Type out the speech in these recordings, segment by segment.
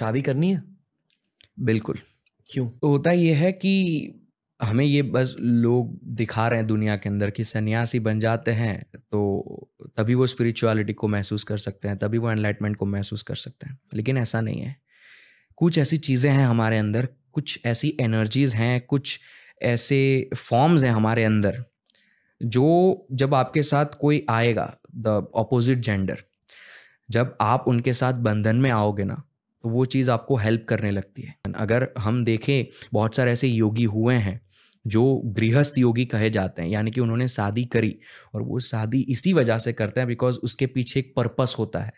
शादी करनी है बिल्कुल क्यों तो होता यह है कि हमें ये बस लोग दिखा रहे हैं दुनिया के अंदर कि सन्यासी बन जाते हैं तो तभी वो स्पिरिचुअलिटी को महसूस कर सकते हैं तभी वो एनलाइटमेंट को महसूस कर सकते हैं लेकिन ऐसा नहीं है कुछ ऐसी चीज़ें हैं हमारे अंदर कुछ ऐसी एनर्जीज़ हैं कुछ ऐसे फॉर्म्स हैं हमारे अंदर जो जब आपके साथ कोई आएगा द अपोजिट जेंडर जब आप उनके साथ बंधन में आओगे ना तो वो चीज़ आपको हेल्प करने लगती है अगर हम देखें बहुत सारे ऐसे योगी हुए हैं जो गृहस्थ योगी कहे जाते हैं यानी कि उन्होंने शादी करी और वो शादी इसी वजह से करते हैं बिकॉज उसके पीछे एक पर्पस होता है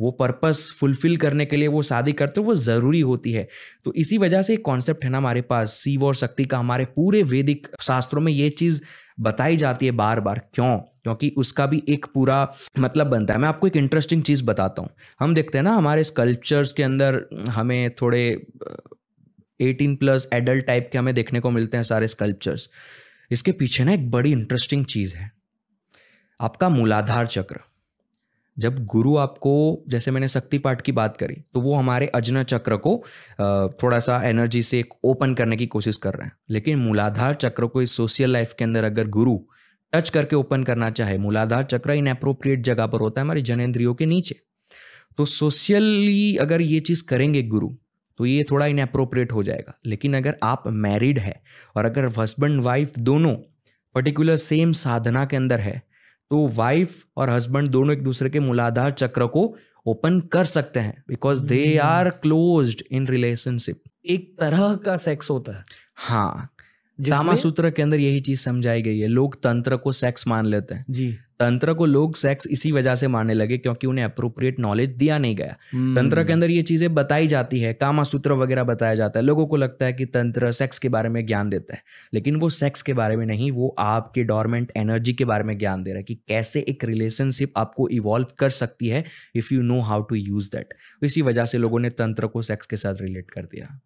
वो पर्पस फुलफिल करने के लिए वो शादी करते हैं वो ज़रूरी होती है तो इसी वजह से एक कॉन्सेप्ट है ना हमारे पास शिव और शक्ति का हमारे पूरे वैदिक शास्त्रों में ये चीज़ बताई जाती है बार बार क्यों क्योंकि उसका भी एक पूरा मतलब बनता है मैं आपको एक इंटरेस्टिंग चीज़ बताता हूँ हम देखते हैं ना हमारे स्कल्पचर्स के अंदर हमें थोड़े एटीन प्लस एडल्ट टाइप के हमें देखने को मिलते हैं सारे स्कल्पचर्स इसके पीछे ना एक बड़ी इंटरेस्टिंग चीज़ है आपका मूलाधार चक्र जब गुरु आपको जैसे मैंने शक्ति पाठ की बात करी तो वो हमारे अजना चक्र को थोड़ा सा एनर्जी से ओपन करने की कोशिश कर रहे हैं लेकिन मूलाधार चक्र को इस सोशल लाइफ के अंदर अगर गुरु टच करके ओपन करना चाहे मूलाधार चक्र इन अप्रोप्रिएट जगह पर होता है हमारी जनेन्द्रियों के नीचे तो सोशली अगर ये चीज़ करेंगे गुरु तो ये थोड़ा इन अप्रोप्रिएट हो जाएगा लेकिन अगर आप मैरिड है और अगर हस्बैंड वाइफ दोनों पर्टिकुलर सेम साधना के अंदर है तो वाइफ और हस्बैंड दोनों एक दूसरे के मूलाधार चक्र को ओपन कर सकते हैं because they are close in relationship एक तरह का सेक्स होता है हाँ सामा सूत्र के अंदर यही चीज समझाई गई है लोग तंत्र को सेक्स मान लेते हैं जी तंत्र को लोग सेक्स इसी वजह से मानने लगे क्योंकि उन्हें अप्रोप्रिएट नॉलेज दिया नहीं गया हम्म। तंत्र के अंदर ये चीजें बताई जाती है कामा सूत्र वगैरह बताया जाता है लोगों को लगता है कि तंत्र सेक्स के बारे में ज्ञान देता है लेकिन वो सेक्स के बारे में नहीं वो आपके डोरमेंट एनर्जी के बारे में ज्ञान दे रहा है कि कैसे एक रिलेशनशिप आपको इवॉल्व कर सकती है if you know how to use that इसी वजह से लोगों ने तंत्र को सेक्स के साथ रिलेट कर दिया